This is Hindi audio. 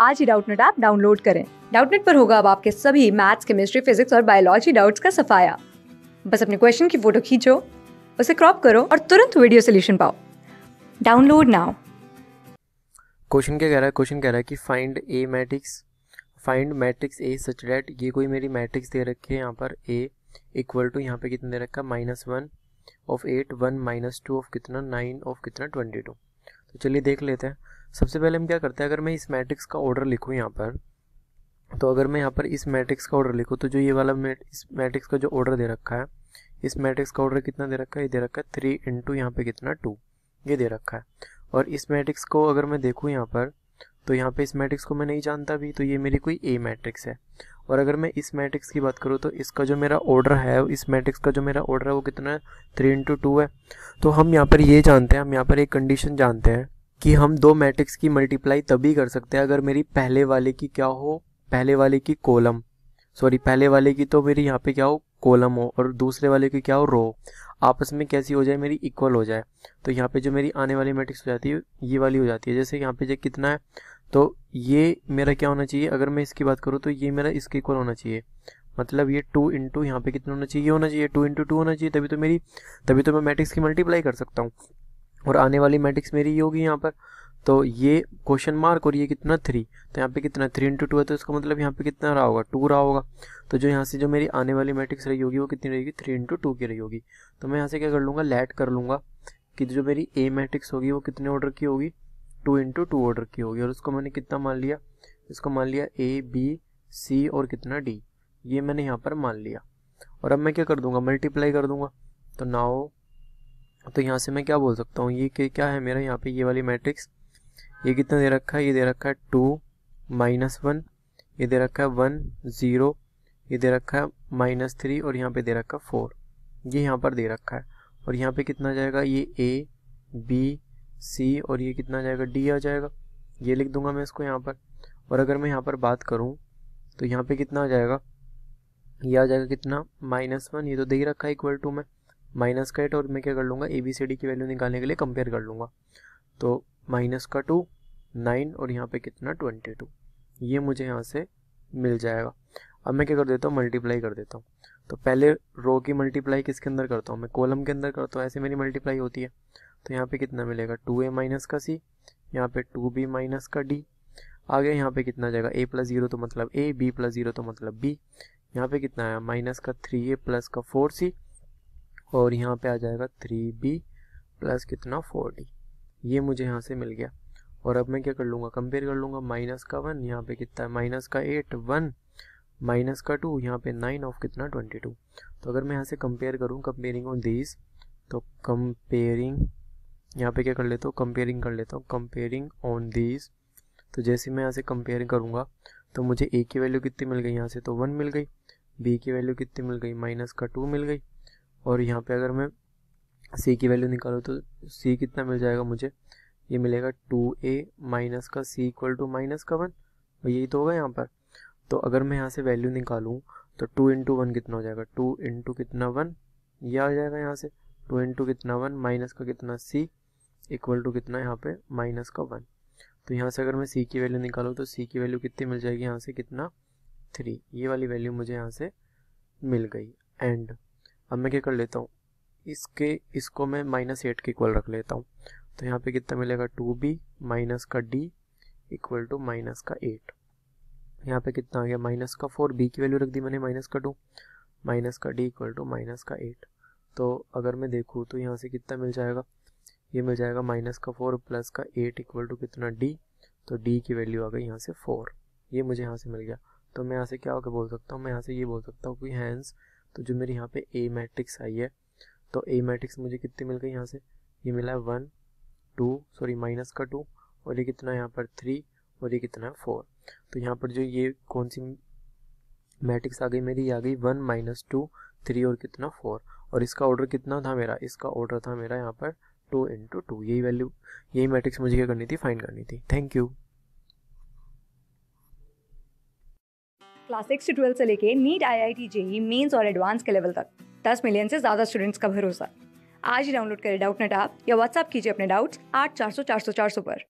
आज ही डाउटनेट ऐप डाउनलोड करें डाउटनेट पर होगा अब आपके सभी मैथ्स केमिस्ट्री फिजिक्स और बायोलॉजी डाउट्स का सफाया बस अपने क्वेश्चन की फोटो खींचो उसे क्रॉप करो और तुरंत वीडियो सोल्यूशन पाओ डाउनलोड नाउ क्वेश्चन क्या कह रहा है क्वेश्चन कह रहा है कि find a matrix find matrix a such that ये कोई मेरी मैट्रिक्स दे रखी है यहाँ पर ए इक्वल टू यहाँ पे कितने दे रखा है minus one of eight one minus two of कितना नाइन ऑफ कितना ट्वेंटी टू तो चलिए देख लेते हैं सबसे पहले हम क्या करते हैं अगर मैं इस मैट्रिक्स का ऑर्डर लिखूँ यहाँ पर तो अगर मैं यहाँ पर इस मैट्रिक्स का ऑर्डर लिखूँ तो जो ये वाला मैट इस मैट्रिक्स का जो ऑर्डर दे रखा है इस मैट्रिक्स का ऑर्डर कितना दे रखा है ये दे रखा है थ्री इंटू यहाँ पर कितना टू ये दे रखा है और इस मैट्रिक्स को अगर मैं देखूँ यहाँ पर तो यहाँ पे इस मैट्रिक्स को मैं नहीं जानता भी तो ये मेरी कोई ए मैट्रिक्स है और अगर मैं इस मैट्रिक्स की बात करूँ तो इसका जो मेरा ऑर्डर है इस मैट्रिक्स का जो मेरा ऑर्डर है वो कितना है थ्री इंटू टू है तो हम यहाँ पर ये जानते हैं हम यहाँ पर एक कंडीशन जानते हैं कि हम दो मैट्रिक्स की मल्टीप्लाई तभी कर सकते हैं अगर मेरी पहले वाले की क्या हो पहले वाले की कॉलम सॉरी पहले वाले की तो मेरी यहाँ पे क्या हो कॉलम हो और दूसरे वाले की क्या हो रो आपस में कैसी हो जाए मेरी इक्वल हो जाए तो यहाँ पे जो मेरी आने वाली मैट्रिक्स हो जाती है ये वाली हो जाती है जैसे यहाँ पे जो कितना है तो ये मेरा क्या होना चाहिए अगर मैं इसकी बात करूँ तो ये मेरा इसके इक्वल होना चाहिए मतलब ये टू इंटू यहाँ पे कितना होना चाहिए होना चाहिए टू इंटू टू होना चाहिए तभी तो मेरी तभी तो मैं मैट्रिक्स की मल्टीप्लाई कर सकता हूँ और आने वाली मैट्रिक्स मेरी ये होगी यहाँ पर तो ये क्वेश्चन मार्क और ये कितना थ्री तो यहाँ पे कितना थ्री इंटू टू है तो इसका मतलब यहाँ पे कितना रहा होगा टू रहा होगा तो जो यहाँ से जो मेरी आने वाली मैट्रिक्स रही होगी वो कितनी रहेगी थ्री इंटू टू की रही होगी तो मैं यहाँ से क्या कर लूँगा लेट कर लूँगा कि जो मेरी ए मैट्रिक्स होगी वो कितने ऑर्डर की होगी टू इंटू टू ऑर्डर की होगी और इसको मैंने कितना मान लिया इसको मान लिया ए बी सी और कितना डी ये मैंने यहाँ पर मान लिया और अब मैं क्या कर दूंगा मल्टीप्लाई कर दूंगा तो नाओ तो यहाँ से मैं क्या बोल सकता हूँ ये क्या है मेरा यहाँ पे ये वाली मैट्रिक्स ये कितना दे रखा है ये दे रखा है टू माइनस वन ये दे रखा है वन ज़ीरो ये दे रखा है माइनस थ्री और यहाँ पे दे रखा है फोर ये यहाँ पर दे रखा है और यहाँ पे कितना जाएगा ये ए बी सी और ये कितना जाएगा डी आ जाएगा ये लिख दूंगा मैं इसको यहाँ पर और अगर मैं यहाँ पर बात करूँ तो यहाँ पे कितना आ जाएगा ये आ जाएगा कितना माइनस वन ये तो दे ही रखा है इक्वल टू में माइनस का एट और मैं क्या कर लूँगा ए बी सी डी की वैल्यू निकालने के लिए कंपेयर कर लूँगा तो माइनस का टू नाइन और यहाँ पे कितना ट्वेंटी टू ये मुझे यहाँ से मिल जाएगा अब मैं क्या कर देता हूँ मल्टीप्लाई कर देता हूँ तो पहले रो की मल्टीप्लाई किसके अंदर करता हूँ मैं कॉलम के अंदर करता हूँ ऐसे मेरी मल्टीप्लाई होती है तो यहाँ पे कितना मिलेगा टू ए माइनस का सी यहाँ पे टू बी माइनस का डी आगे यहाँ पे कितना जाएगा ए प्लस जीरो तो मतलब ए बी प्लस जीरो तो मतलब बी यहाँ पे कितना आया माइनस का थ्री ए प्लस का फोर सी और यहाँ पे आ जाएगा थ्री बी प्लस कितना फोर डी ये मुझे यहाँ से मिल गया और अब मैं क्या कर लूँगा कंपेयर कर लूँगा माइनस का वन यहाँ पे कितना है माइनस का एट वन माइनस का टू यहाँ पे नाइन ऑफ कितना ट्वेंटी टू तो अगर मैं यहाँ से कंपेयर करूँ कंपेयरिंग ऑन दिस तो कंपेयरिंग यहाँ पे क्या कर लेता हूँ कंपेयरिंग कर लेता हूँ कंपेयरिंग ऑन दीज तो जैसे मैं यहाँ से कंपेयर करूँगा तो मुझे ए की वैल्यू कितनी मिल गई यहाँ से तो वन मिल गई बी की वैल्यू कितनी मिल गई माइनस का टू मिल गई और यहाँ पे अगर मैं सी की वैल्यू निकालूँ तो सी कितना मिल जाएगा मुझे ये मिलेगा टू ए माइनस का सी इक्वल टू माइनस का वन यही तो होगा यहाँ पर तो अगर मैं यहाँ से वैल्यू निकालूँ तो टू इंटू वन कितना हो जाएगा टू इंटू कितना वन ये आ जाएगा यहाँ से टू इंटू कितना वन माइनस का कितना सी इक्वल टू कितना यहाँ पे माइनस का वन तो यहाँ से अगर मैं सी की वैल्यू निकालू तो सी की वैल्यू कितनी मिल जाएगी यहाँ से कितना थ्री ये वाली वैल्यू मुझे यहाँ से मिल गई एंड अब मैं क्या कर लेता हूँ इसके इसको मैं माइनस एट के इक्वल रख लेता हूँ तो यहाँ पे कितना मिलेगा टू बी माइनस का डी इक्वल टू माइनस का एट यहाँ पे कितना आ गया माइनस का फोर बी की वैल्यू रख दी मैंने माइनस का टू माइनस का डी इक्वल टू माइनस का एट तो अगर मैं देखूँ तो यहाँ से कितना मिल जाएगा ये मिल जाएगा माइनस का फोर प्लस का एट इक्वल टू कितना डी तो डी की वैल्यू आ गई यहाँ से फोर ये मुझे यहाँ से मिल गया तो मैं यहाँ से क्या होकर बोल सकता हूँ मैं यहाँ से ये बोल सकता हूँ कि हैंस तो जो मेरी यहाँ पे ए मैट्रिक्स आई है तो ए मैट्रिक्स मुझे कितनी मिल गई यहाँ से ये मिला है वन टू सॉरी माइनस का टू और ये कितना है यहाँ पर थ्री और ये कितना है फोर तो यहाँ पर जो ये कौन सी मैट्रिक्स आ गई मेरी ये आ गई वन माइनस टू थ्री और कितना फोर और इसका ऑर्डर कितना था मेरा इसका ऑर्डर था मेरा यहाँ पर टू इंटू टू यही वैल्यू यही मैट्रिक्स मुझे क्या करनी थी फाइंड करनी थी थैंक यू क्लास सिक्स से ट्वेल्थ से लेके NEET I I T JEE mains और एडवांस के लेवल तक दस मिलियन से ज़्यादा स्टूडेंट्स का भरोसा आज ही डाउनलोड करें डाउट नेट आप या व्हाट्सअप कीजिए अपने डाउट्स आठ चार सौ चार सौ चार सौ पर